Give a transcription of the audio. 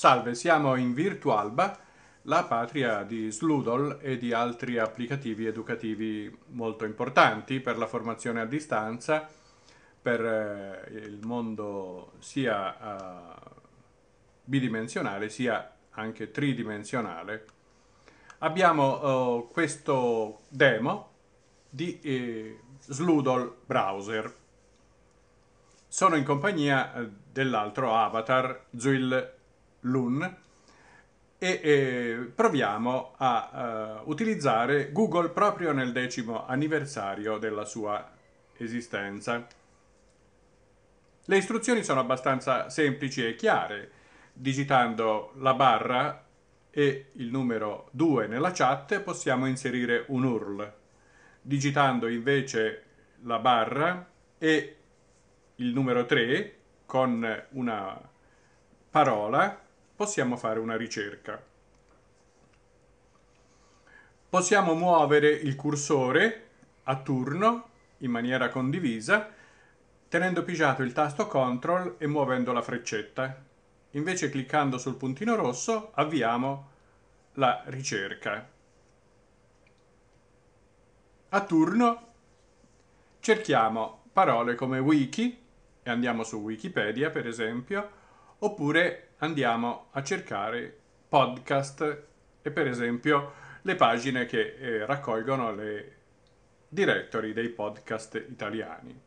Salve, siamo in Virtualba, la patria di Sludol e di altri applicativi educativi molto importanti per la formazione a distanza, per eh, il mondo sia uh, bidimensionale sia anche tridimensionale. Abbiamo uh, questo demo di eh, Sludol Browser. Sono in compagnia dell'altro avatar, Zwill l'UN e, e proviamo a uh, utilizzare Google proprio nel decimo anniversario della sua esistenza. Le istruzioni sono abbastanza semplici e chiare. Digitando la barra e il numero 2 nella chat possiamo inserire un URL. Digitando invece la barra e il numero 3 con una parola possiamo fare una ricerca. Possiamo muovere il cursore a turno in maniera condivisa tenendo pigiato il tasto CTRL e muovendo la freccetta. Invece cliccando sul puntino rosso avviamo la ricerca. A turno cerchiamo parole come wiki e andiamo su Wikipedia per esempio oppure andiamo a cercare podcast e per esempio le pagine che eh, raccolgono le directory dei podcast italiani.